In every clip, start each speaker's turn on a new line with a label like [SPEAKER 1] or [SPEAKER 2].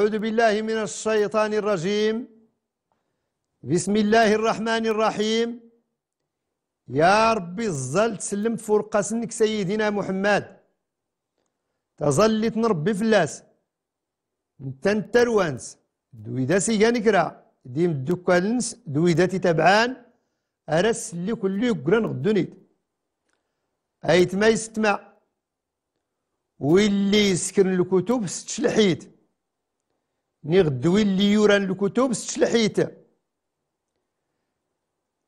[SPEAKER 1] أعوذ بالله من الشيطان الرجيم بسم الله الرحمن الرحيم يا ربي الظل تسلمت فوق قسنك سيدنا محمد تظلت نربي فلاس انت انت الوانس دويدا سيجانك را ديم الدكالنس دويدا تتبعان أرس اللي كل يقران غدونيت أيت ما يستمع ويلي يسكن الكتب ستشلحيت ني غدوي اللي يوران الكتب ستشلحيته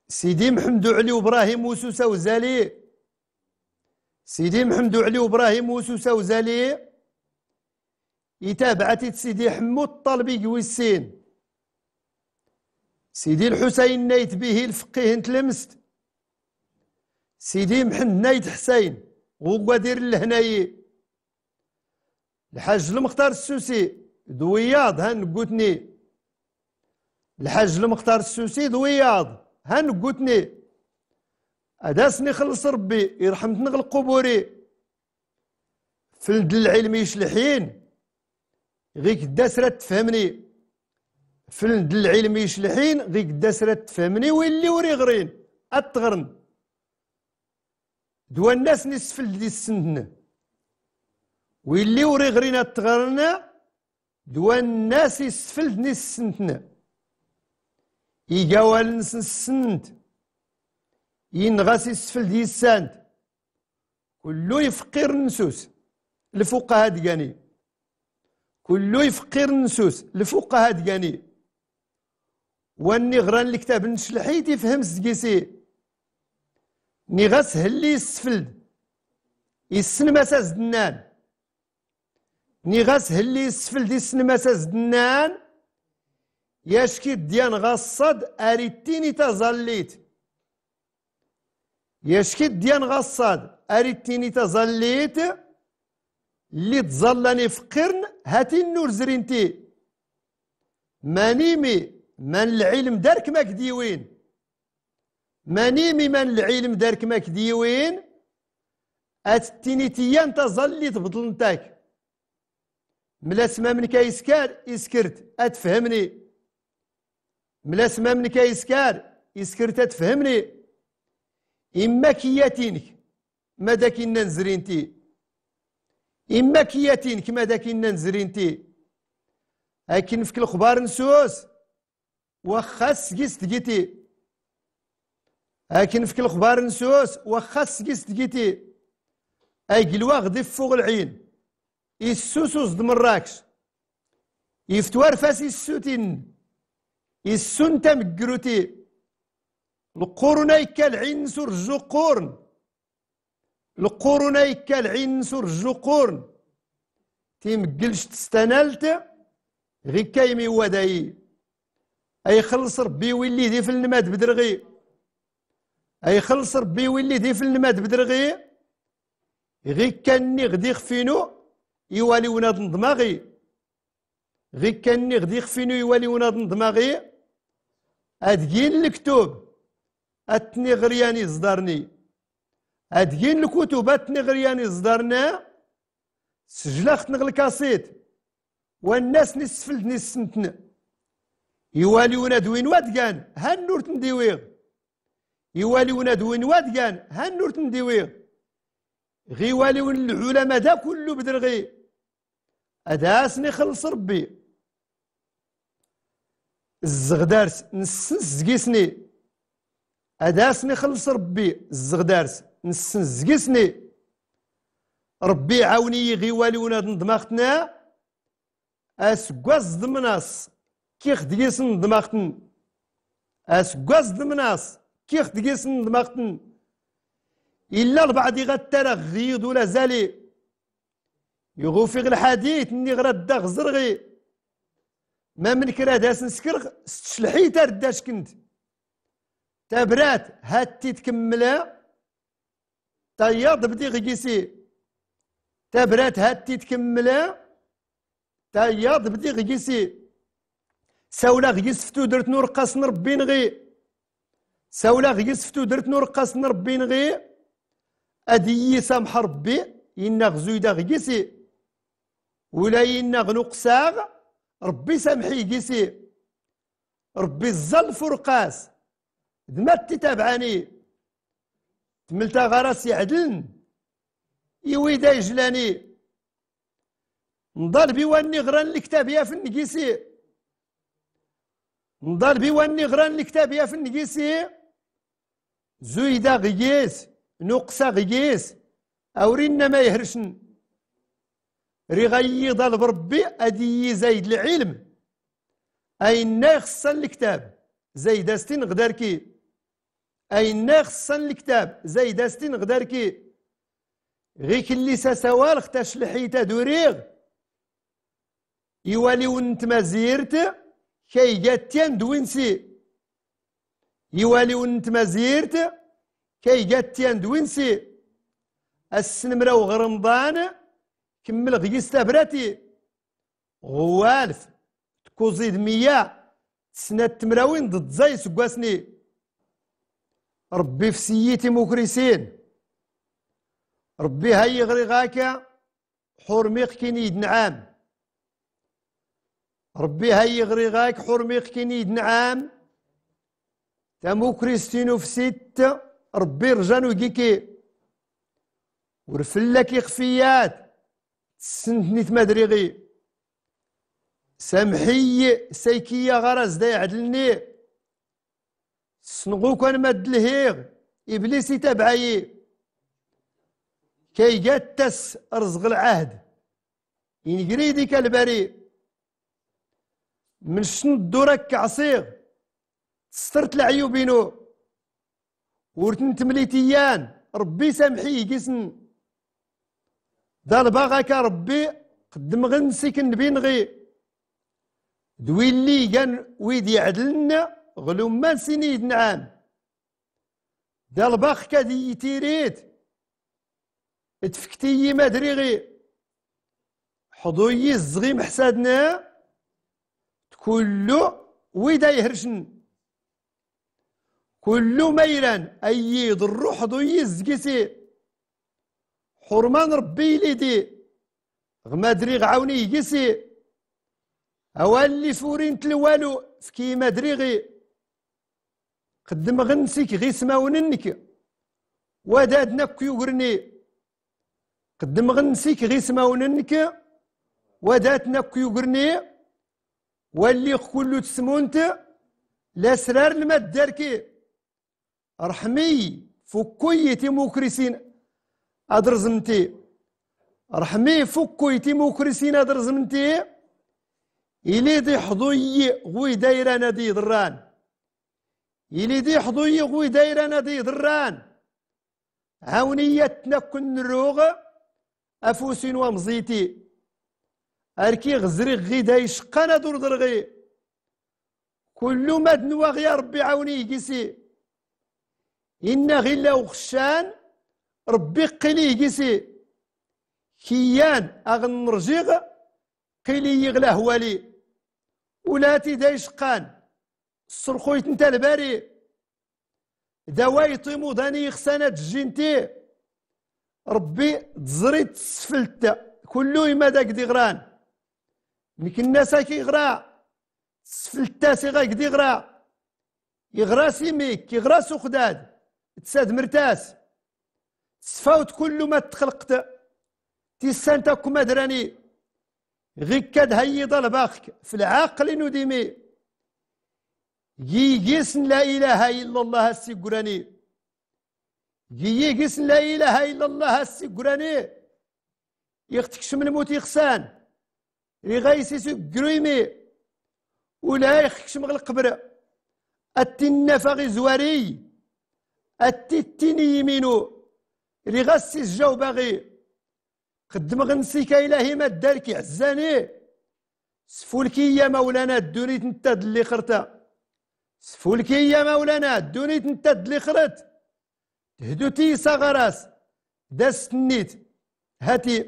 [SPEAKER 1] سيدي محمد علي وابراهيم وسوسه وزالي سيدي محمد علي وابراهيم وسوسه وزالي يتابعتي سيدي حمو الطالبي قويسين سيدي الحسين نايت به الفقيه تلمست سيدي محمد نايت حسين وقادر لهنايي الحاج المختار السوسي دوياض قوتني الحاج المختار السوسي دوياض قوتني اداسني خلص ربي يرحم تنغ القبوري فلد العلم يشلحين غيك داسرة تفهمني فلد العلم يشلحين غيك داسرة تفهمني ويلي وري غرين اتغرن دوا الناس نسفل دي السندن ويلي وري غرين اتغرن دوان الناس يسفلت ني السنتنا يقاوال نسن السنت ينغاس يسفل دي السنت كلو يفقير نسوس الفقهاء دياني كلو يفقير نسوس الفقهاء دياني واني غران الكتاب نشلحيت يفهم سجيسي ني هلي يسفل يسن ما دنان ني غا سهل لي السفل دي السنماسة زدنان ياش كي ديان غا اريتيني تظليت ياش كي ديان غا اريتيني اريتيني تظليت اللي تظلني قرن هاتي النور زرينتي مانيمي من العلم دارك ماك ديوين مانيمي من العلم دارك ماك ديوين اتتينيتيان تظلي تبطل نتاك ملا سما من كيسكار يسكرت اتفهمني ملا سما من كيسكار يسكرت اتفهمني إما كياتينك ماذا كنا نزرينتي إما كياتينك ماذا كنا نزرينتي أكن فيك الخبار نسوس واخا سقيس تقيتي أكن فيك الخبار نسوس واخا سقيس تقيتي أي قلوا غدي فوق العين يسوسوس دمراكش يفتوار فاسي السوتين يسون تمكروتي القرون يكا العين سور قرن القرون يكا العين سور جو تيمكلش تستنالت غي كايمي وداي اي خلص ربي ويلي دي في النماد بدرغي اي خلص ربي ويلي دي في النماد بدرغي غي كاني غدي خفينو يوالي وناد دماغي غي كاني غدي خفينو يوالي وناد دماغي ادين الكتب اتني غرياني صدرني ادين الكتب اتني غرياني صدرنا سجلاخت نغ الكاسيت والناس نسفلت نسنتنا يوالي وناد وين واد كان ها النور تنديويغ يوالي وناد وين واد كان ها النور تنديويغ غيوالي ون العلماء دا كله بدرغي أداسني خلص ربي الزغدارس نسنسقيسني أداسني خلص ربي الزغدارس نسنسقيسني ربي عاوني غيوالي وناد ندماختنا أسقاز دمناس كي خدقيسن دماغتن أسقاز دمناس كي خدقيسن دماغتن إلا البعض غترغ غيض ولا زالي يغوفي غير الحديث ني غير الدغ زرغي ما من كرا داس نسكرغ ستشلحي رداش كنت تابرات هاتي تكملا طياد بدي غيسي تابرات هاتي تكملا طياد بدي غيسي ساولا غيسفتو درت نور قاس نربي نغي ساولا غيسفتو درت نور قاس نربي نغي ادي سامح ربي إن غزويدا غيسي غنوق ساغ ربي سامحي كيسي ربي الزل فرقاس دمات تتابعاني تملتا غراسي عدلن يويدا يجلاني نضال بيواني غران الكتاب يا في النقيسي نضال بيواني غران الكتاب يا في النقيسي زويدا غيس نقصا غيس أورينا ما يهرشن ري غيضل بربي ادي زايد العلم أي خصا الكتاب زايد استين غدار كي اين الكتاب زايد استين غدار كي غيك اللي سوال اختاش لحيتا دوريغ يوالي ونت مزيرت كي جاتين دوينسي يوالي ونت مزيرت كي جاتين دوينسي السنمرة وغرمضان كمل غي استبراتي غوالف تكوزيد ميا سنة تمراوين ضد زي سقاسني ربي في سيتي مكرسين ربي هاي غري غاكا حرميق كينيد نعام ربي هاي غري غاك حرميق كينيد نعام تامو كريستينو في ست ربي رجانو كيكي ورفلك يخفيات سنتني تمادري غي سامحي سيكيا غرز دا يعدلني سنغو كان ماد الهيغ إبليس يتبعي كي جاتس رزق العهد ينقري ديك البريء من شن دورك عصير سترت العيوبينو ورتنت مليتيان ربي سامحي يقسن دار باغاك ربي قدم غنسيك النبي نغي دوي اللي كان ويد يعدلنا غلو ما سنيد نعام دار باخ كادي يتيريت تفكتي ما دري غي حضوي الزغي محسادنا كلو ويدا يهرشن كلو ميلان اي يضر حضوي الزقسي حرمان ربي ليدي غما دري غعاوني يسي اوالي اللي فورين تلوالو فكي ما دري غي قدم غنسيك غي سماوننك ودادنا كيوغرني قدم غنسيك غي سماوننك وداتنا كيوغرني واللي كلو تسمونت لا سرار داركي رحمي فكي تيموكريسين أدرزمتي رحمي فكو يتيمو كريسين أدرزمتي إلي دي حضوي غوي دايرة دي دران إلي دي حضوي غوي دايرة دي دران عونيتنا تنكن نروغ أفوسين ومزيتي أركي غزري غي دايش قنا دور درغي كل ما دنواغ يا ربي عوني يجيسي إن غلا وخشان ربي قيني يقيسي كيان أغن رجيغ قيني يغلا هوالي ولاتي دايش قان صرخويت انت الباري دواي طيمو داني خسانة جينتي ربي تزريت سفلت كلو يما داك ديغران الناس ساكي غرا سي سيغا كديغرا يغرا سيميك يغرا سوخداد تساد مرتاس سفاوت كل ما تخلقت تيسانتا كما دراني غيكاد هاي ضل باخك في العقل نديمي يجيسن لا إله إلا الله السيقراني يجيسن لا إله إلا الله السيقراني من الموت يخسان يغيسي سيقريمي ولا يختكش من القبر التنفغ زواري التتيني يمينو اللي غاسي الجو باغي خدم غنسي كايلا ما الدار كيعزاني سفولكي يا مولانا الدوني تنتد اللي خرتا سفولكي يا مولانا الدوني تنتا اللي خرت تهدوتي صغراس داس النيت هاتي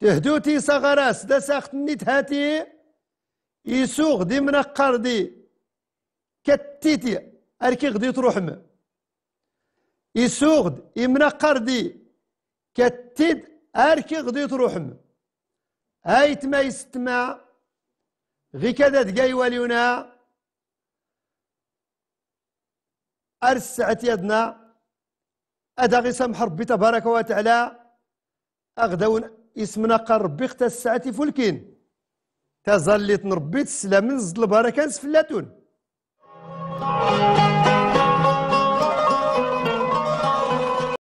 [SPEAKER 1] تهدوتي صغراس داس اخت النيت هاتي يسوغ دي من قردي كتيتي اركي غدي تروح يسوغد يمنا قردي كتد اركي غدي تروحم هايت ما يستمع غي كذا دقاي واليونا ارس يدنا ادا غي سامح ربي تبارك وتعالى اغداون اسمنا قال ربي ختا الساعة فلكين تظليت نربي تسلم نزد البركة نسفلاتون